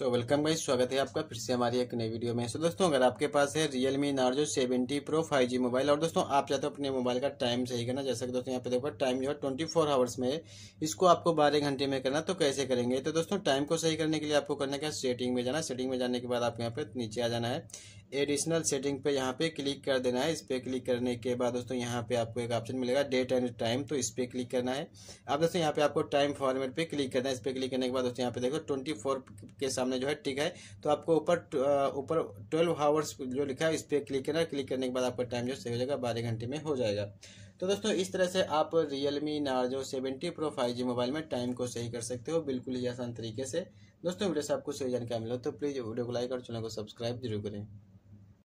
तो वेलकम भाई स्वागत है आपका फिर से हमारी एक नई वीडियो में सो दोस्तों अगर आपके पास है Realme Narzo seventy Pro five G mobile और दोस्तों आप चाहते हो अपने मोबाइल का टाइम सही करना जैसा कि दोस्तों यहाँ पे देखो टाइम जो है ट्वेंटी फोर आवर्स में है इसको आपको बारह घंटे में करना तो कैसे करेंगे तो दोस्तों टाइम को सही करने के लिए आपको करना क्या सेटिंग में जाना सेटिंग में जाने के बाद आपको यहाँ पे नीचे आ जाना है एडिशनल सेटिंग पे यहाँ पे क्लिक कर देना है इस पर क्लिक करने के बाद दोस्तों यहाँ पे आपको एक ऑप्शन मिलेगा डेट एंड टाइम तो इस पर क्लिक करना है अब दोस्तों यहाँ पे आपको टाइम फॉर्मेट पे क्लिक करना है इस पर क्लिक करने के बाद दोस्तों यहाँ पे देखो ट्वेंटी फोर के सामने जो है टिक है तो आपको ऊपर ऊपर ट्वेल्व आवर्स जो लिखा है इस पर क्लिक करना है क्लिक करने के बाद आपका टाइम जो सही हो जाएगा बारह घंटे में हो जाएगा तो दोस्तों इस तरह से आप Realme Narzo seventy Pro five G mobile में टाइम को सही कर सकते हो बिल्कुल ही आसान तरीके से दोस्तों वीडियो से आपको सही जानकारी मिले तो प्लीज़ वीडियो को लाइक और चैनल को सब्सक्राइब जरूर करें